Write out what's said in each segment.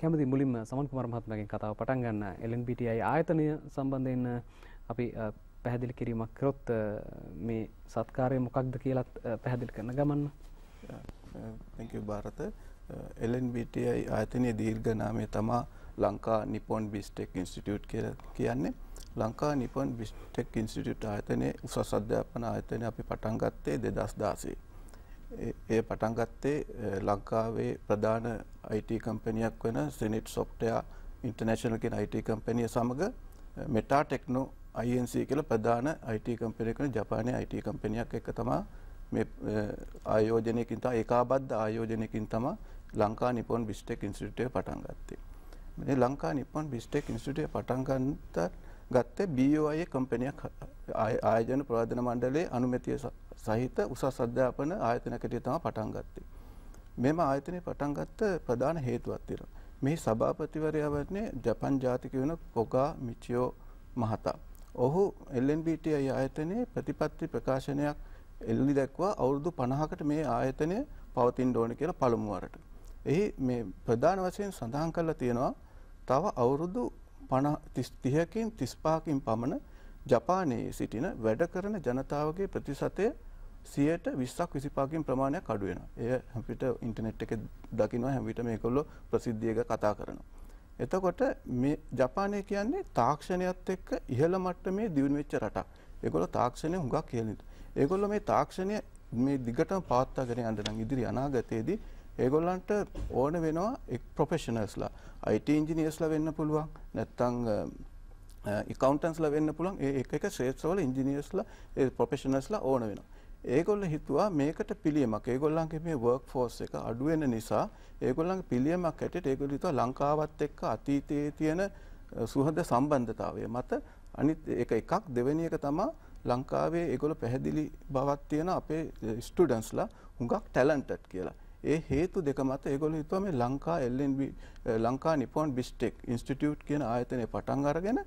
කැමති මුලින්ම සමන් කුමර මහත්මගෙන් කතාව පටන් ගන්න LNBTI ආයතනය සම්බන්ධයෙන් අපි පැහැදිලි කිරීමක් කරොත් මේ සත්කාරය මොකක්ද කියලත් පැහැදිලි කරන ගමන්න භාරත LNBTI ආයතනය දීර්ඝනාමය තමා ලංකා නිපොන් බිස්ටෙක් ඉන්ස්ටිටියුට් කිය කියන්නේ ලංකා නිපොන් බිස්ටෙක් ඉන්ස්ටිටියුට් ආයතනය උසස් අධ්‍යාපන ආයතනය අපි පටන් ගත්තේ දෙදස් දාසේ ඒ පටන් ගත්තේ ලංකාවේ ප්‍රධාන IT කම්පැනියක් වෙන සිනිට් සොෆ්ට්වෙයා ඉන්ටර්නැෂනල් කියන IT කම්පැනිය සමග මෙටා ටෙක්නෝ INC කියලා ප්‍රධාන IT කම්පැනියක් වෙන ජපානයේ IT කම්පැනියක් එක තමයි මේ ආයෝජනයකින් තමයි ඒකාබද්ධ ආයෝජනයකින් තමයි ලංකා නිපොන් බිස්ටෙක් ඉන්ස්ටිටියුට් එක පටන් ගත්තේ. මේ ලංකා නිපොන් බිස්ටෙක් ඉන්ස්ටිටියුට් එක පටන් ගන්නත් ගත්ත BOI කම්පැනියක් ආයෝජන ප්‍රාධන මණ්ඩලයේ අනුමැතිය සහිත උසස් අධ්‍යාපන ආයතනයකට තමයි පටන් ගත්තේ. මෙම ආයතනය පටන් ගත්ත ප්‍රධාන හේතුවක් තියෙනවා. මේ සභාපතිවරයා වන්නේ ජපන් ජාතික වෙන කොගා මිචියෝ මහතා. ඔහු LNBTI ආයතනයේ ප්‍රතිපත්ති ප්‍රකාශනයක් එල්ලි දැක්වා අවුරුදු 50කට මේ ආයතනය පවතින්න ඕන කියලා පළමු වරට. එහි මේ ප්‍රධාන වශයෙන් සඳහන් කරලා තියෙනවා තව අවුරුදු තිහකින් තිස්පාකින් පමණ ජපානයේ සිටින වැඩ කරන ජනතාවගේ ප්‍රතිශතය සියයට විස්සක් විසිපාකින් ප්‍රමාණයක් අඩුවෙන එය හැපිට ඉන්ටනෙට් එක දකිනවා හැමිට මේ කොල්ලො ප්‍රසිද්ධියක කතා කරන. එතකොට ජපානය කියන්නේ තාක්ෂණයත් එක්ක ඉහළ මට්ට මේ දියුණවෙච්ච රට එකොල තාක්ෂණය හුඟක් කියලනිට. ඒගොල්ල මේ තාක්ෂණය මේ දිගටම පාත්තාගෙන අන්ටනම් ඉදිරි අනාගතයේදී ඒගොල්ලන්ට ඕන වෙනවා එක් ප්‍රොෆෙෂනස්ලා IT ඉංජිනියර්ස්ලා වෙන්න පුළුවන් නැත්තම් එකකවන්ටන්ස්ලා වෙන්න පුළුවන් ඒ එක එක ශ්‍රේෂ්ඨවල ඉංජිනියර්ස්ලා ඒ ප්‍රොෆෙෂනස්ලා ඕන වෙනවා. ඒගොල්ල හිතුවා මේකට පිළියමක් ඒගොල්ලන්ගේ මේ වර්ක් ෆෝස් එක අඩුවෙන නිසා ඒගොල්ලන්ගේ පිළියමක් ඇටට ඒගොල්ලෝ හිතුවා ලංකාවත් එක්ක අතීතයේ තියෙන සුහද සම්බන්ධතාවය මත අනිත් ඒක එකක් දෙවෙනි එක තමයි ලංකාවේ ඒගොල්ලෝ පැහැදිලි බවක් තියෙන අපේ ස්ටුඩන්ට්ස්ලා හුඟක් ටැලන්ටඩ් කියලා. ඒ හේතු දෙක මත ඒගොල්ලෝ හිතුවා මේ Lanka LNB Lanka Nippon Biztech Institute කියන ආයතනය පටන් අරගෙන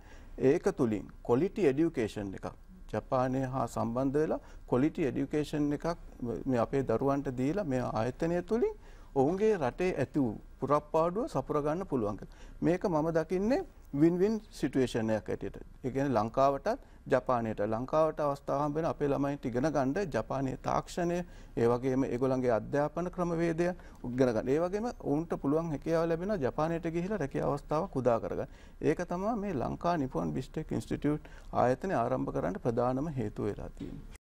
ඒක තුලින් quality education එකක් ජපානය හා සම්බන්ධ වෙලා quality education එකක් මේ අපේ දරුවන්ට දීලා මේ ආයතනය තුලින් ඔවුන්ගේ රටේ ඇති වූ පුරප්පාඩුව සපුරගන්න පුළුවන් මේක මම දකින්නේ වින්වින් සිටුවේෂණයක් ඇටියට. ඒ කියන්නේ ලංකාවටත් ජපානයට ලංකාවට අවස්ථාව හම්බෙන අපේ ළමයින්ට ඉගෙන ගන්න ජපානයේ තාක්ෂණය, ඒ වගේම ඒගොල්ලන්ගේ අධ්‍යාපන ක්‍රමවේදය ඉගෙන ගන්න. ඒ වගේම ඔවුන්ට පුළුවන් හැකියාව ලැබෙනවා ජපානයට ගිහිලා රැකියා අවස්ථාවක් උදා කරගන්න. ඒක තමයි මේ ලංකා නිපොන් බිස්ටෙක් ඉන්ස්ටිටියුට් ආයතනය ආරම්භ කරන්න ප්‍රධානම හේතුව වෙලා තියෙන්නේ.